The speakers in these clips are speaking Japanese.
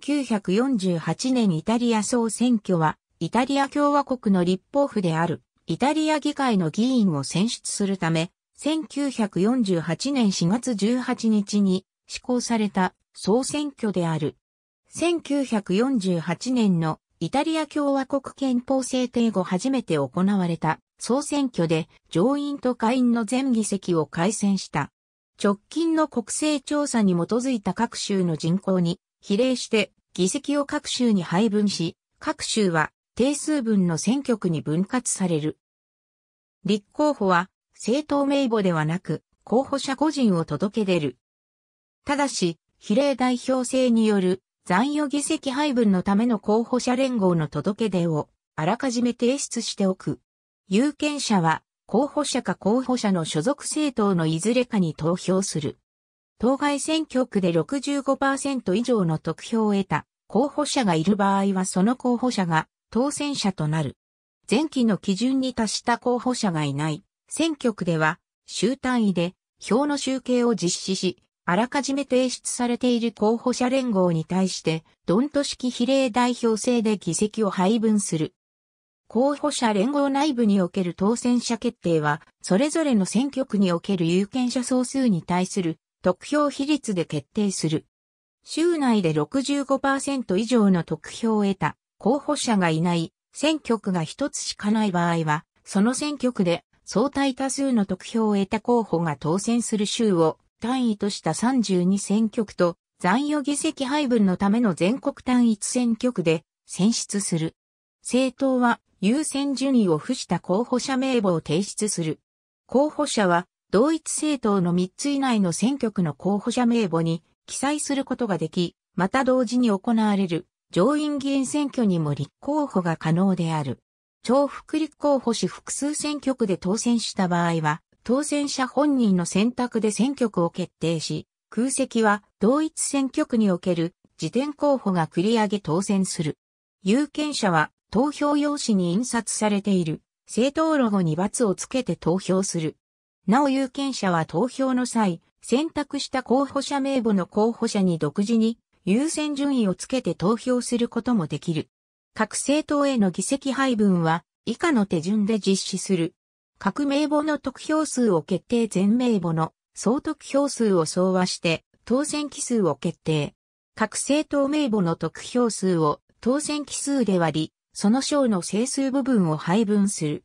1948年イタリア総選挙は、イタリア共和国の立法府である、イタリア議会の議員を選出するため、1948年4月18日に施行された総選挙である。1948年のイタリア共和国憲法制定後初めて行われた総選挙で上院と下院の全議席を改選した。直近の国勢調査に基づいた各州の人口に比例して議席を各州に配分し、各州は定数分の選挙区に分割される。立候補は政党名簿ではなく候補者個人を届け出る。ただし、比例代表制による残余議席配分のための候補者連合の届け出をあらかじめ提出しておく。有権者は候補者か候補者の所属政党のいずれかに投票する。当該選挙区で65%以上の得票を得た候補者がいる場合はその候補者が当選者となる。前期の基準に達した候補者がいない選挙区では週単位で票の集計を実施し、あらかじめ提出されている候補者連合に対して、ドント式比例代表制で議席を配分する。候補者連合内部における当選者決定は、それぞれの選挙区における有権者総数に対する得票比率で決定する。州内で65%以上の得票を得た候補者がいない選挙区が一つしかない場合は、その選挙区で相対多数の得票を得た候補が当選する州を単位とした32選挙区と残余議席配分のための全国単一選挙区で選出する。政党は優先順位を付した候補者名簿を提出する。候補者は同一政党の3つ以内の選挙区の候補者名簿に記載することができ、また同時に行われる上院議員選挙にも立候補が可能である。重複立候補し複数選挙区で当選した場合は、当選者本人の選択で選挙区を決定し、空席は同一選挙区における自転候補が繰り上げ当選する。有権者は投票用紙に印刷されている政党ロゴに罰をつけて投票する。なお有権者は投票の際、選択した候補者名簿の候補者に独自に優先順位をつけて投票することもできる。各政党への議席配分は以下の手順で実施する。各名簿の得票数を決定全名簿の総得票数を総和して当選期数を決定。各政党名簿の得票数を当選期数で割り、その章の整数部分を配分する。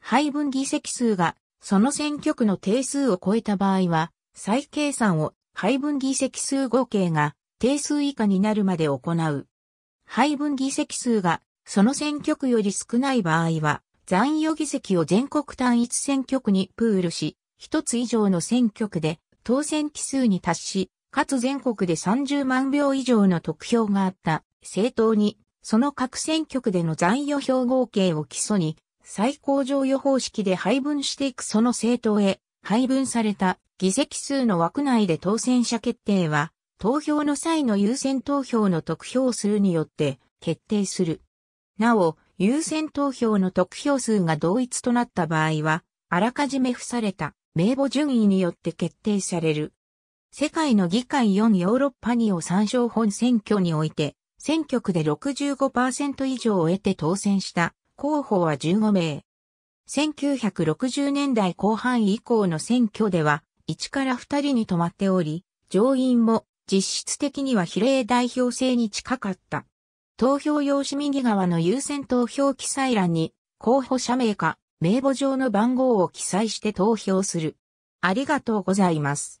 配分議席数がその選挙区の定数を超えた場合は、再計算を配分議席数合計が定数以下になるまで行う。配分議席数がその選挙区より少ない場合は、残余議席を全国単一選挙区にプールし、一つ以上の選挙区で当選期数に達し、かつ全国で30万票以上の得票があった政党に、その各選挙区での残余票合計を基礎に、最高上予方式で配分していくその政党へ配分された議席数の枠内で当選者決定は、投票の際の優先投票の得票数によって決定する。なお、優先投票の得票数が同一となった場合は、あらかじめ付された名簿順位によって決定される。世界の議会4ヨーロッパ2を参照本選挙において、選挙区で65%以上を得て当選した候補は15名。1960年代後半以降の選挙では、1から2人に止まっており、上院も実質的には比例代表制に近かった。投票用紙右側の優先投票記載欄に、候補者名か名簿上の番号を記載して投票する。ありがとうございます。